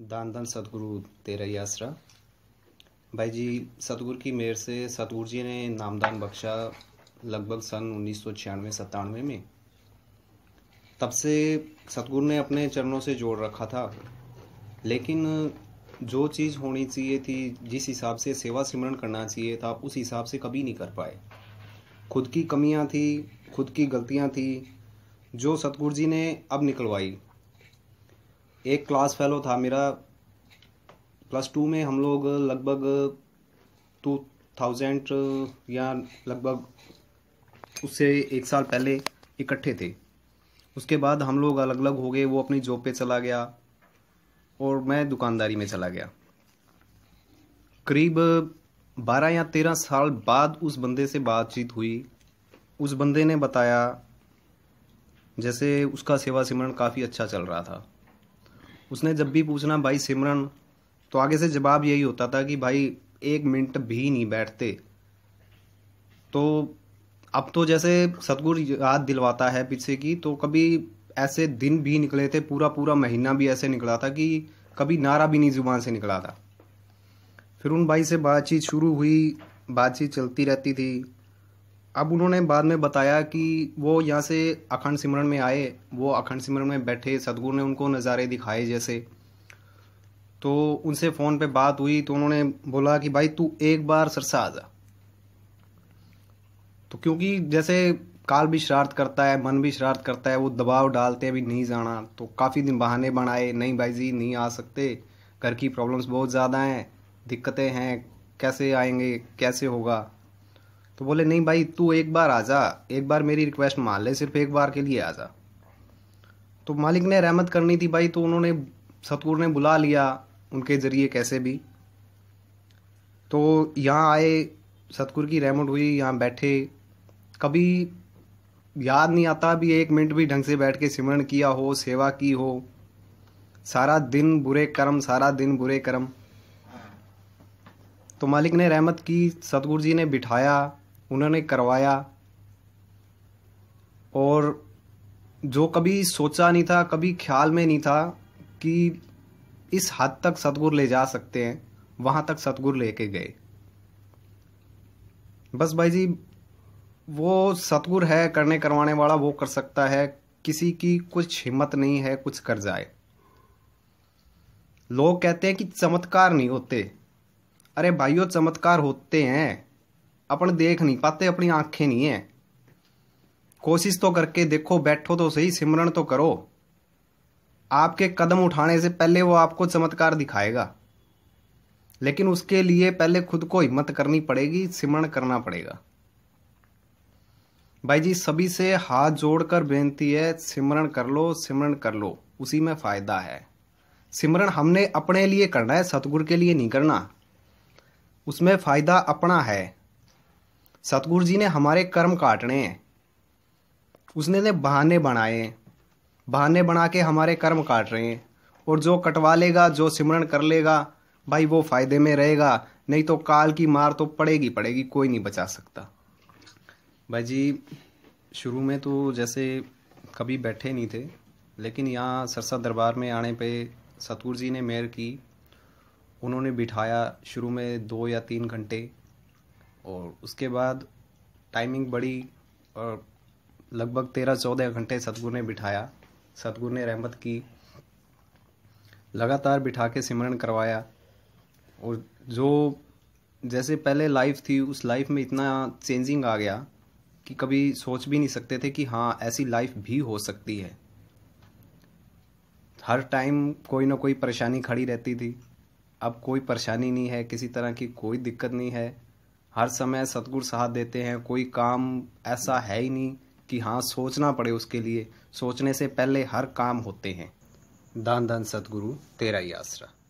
दान दान सतगुरु तेरा ही आसरा भाई जी सतगुरु की मेहर से सतगुरु जी ने नामदान बख्शा लगभग सन उन्नीस सौ छियानवे सत्तानवे में तब से सतगुरु ने अपने चरणों से जोड़ रखा था लेकिन जो चीज़ होनी चाहिए थी जिस हिसाब से सेवा सिमरण करना चाहिए था उस हिसाब से कभी नहीं कर पाए खुद की कमियां थी खुद की गलतियां थी जो सतगुरु जी ने अब निकलवाई एक क्लास फेलो था मेरा प्लस टू में हम लोग लगभग टू थाउजेंड या लगभग उससे एक साल पहले इकट्ठे थे उसके बाद हम लोग अलग अलग हो गए वो अपनी जॉब पे चला गया और मैं दुकानदारी में चला गया करीब बारह या तेरह साल बाद उस बंदे से बातचीत हुई उस बंदे ने बताया जैसे उसका सेवा सिमरन काफ़ी अच्छा चल रहा था उसने जब भी पूछना भाई सिमरन तो आगे से जवाब यही होता था कि भाई एक मिनट भी नहीं बैठते तो अब तो जैसे सतगुरु याद दिलवाता है पीछे की तो कभी ऐसे दिन भी निकले थे पूरा पूरा महीना भी ऐसे निकला था कि कभी नारा भी नहीं जुबान से निकला था फिर उन भाई से बातचीत शुरू हुई बातचीत चलती रहती थी अब उन्होंने बाद में बताया कि वो यहाँ से अखंड सिमरन में आए वो अखंड सिमरन में बैठे सदगुरु ने उनको नज़ारे दिखाए जैसे तो उनसे फ़ोन पे बात हुई तो उन्होंने बोला कि भाई तू एक बार सरसा आ जा तो क्योंकि जैसे काल भी शरारत करता है मन भी शरारत करता है वो दबाव डालते हैं भी नहीं जाना तो काफ़ी दिन बहाने बनाए नहीं भाई जी नहीं आ सकते घर की प्रॉब्लम्स बहुत ज़्यादा हैं दिक्कतें हैं कैसे आएंगे कैसे होगा तो बोले नहीं भाई तू एक बार आजा एक बार मेरी रिक्वेस्ट मान ले सिर्फ एक बार के लिए आजा तो मालिक ने रहमत करनी थी भाई तो उन्होंने सतगुरु ने बुला लिया उनके ज़रिए कैसे भी तो यहाँ आए सतगुरु की रहमत हुई यहाँ बैठे कभी याद नहीं आता भी एक मिनट भी ढंग से बैठ के सिमरण किया हो सेवा की हो सारा दिन बुरे कर्म सारा दिन बुरे कर्म तो मालिक ने रहमत की सतगुरु जी ने बिठाया उन्होंने करवाया और जो कभी सोचा नहीं था कभी ख्याल में नहीं था कि इस हद तक सतगुर ले जा सकते हैं वहां तक सतगुर लेके गए बस भाई जी वो सतगुर है करने करवाने वाला वो कर सकता है किसी की कुछ हिम्मत नहीं है कुछ कर जाए लोग कहते हैं कि चमत्कार नहीं होते अरे भाइयों चमत्कार होते हैं अपन देख नहीं पाते अपनी आंखें नहीं है कोशिश तो करके देखो बैठो तो सही सिमरण तो करो आपके कदम उठाने से पहले वो आपको चमत्कार दिखाएगा लेकिन उसके लिए पहले खुद को हिम्मत करनी पड़ेगी सिमरण करना पड़ेगा भाई जी सभी से हाथ जोड़कर बेनती है सिमरण कर लो सिमरण कर लो उसी में फ़ायदा है सिमरण हमने अपने लिए करना है सतगुरु के लिए नहीं करना उसमें फ़ायदा अपना है सतगुरु जी ने हमारे कर्म काटने हैं उसने ने बहाने बनाए हैं बहाने बना के हमारे कर्म काट रहे हैं और जो कटवा लेगा जो सिमरण कर लेगा भाई वो फायदे में रहेगा नहीं तो काल की मार तो पड़ेगी पड़ेगी कोई नहीं बचा सकता भाई जी शुरू में तो जैसे कभी बैठे नहीं थे लेकिन यहाँ सरसा दरबार में आने पे सतगुरु जी ने मेयर की उन्होंने बिठाया शुरू में दो या तीन घंटे और उसके बाद टाइमिंग बढ़ी और लगभग तेरह चौदह घंटे सतगुरु ने बिठाया सतगुरु ने रहमत की लगातार बिठा के सिमरण करवाया और जो जैसे पहले लाइफ थी उस लाइफ में इतना चेंजिंग आ गया कि कभी सोच भी नहीं सकते थे कि हाँ ऐसी लाइफ भी हो सकती है हर टाइम कोई ना कोई परेशानी खड़ी रहती थी अब कोई परेशानी नहीं है किसी तरह की कोई दिक्कत नहीं है हर समय सतगुर साथ देते हैं कोई काम ऐसा है ही नहीं कि हाँ सोचना पड़े उसके लिए सोचने से पहले हर काम होते हैं दान दान सतगुरु तेरा ही आसरा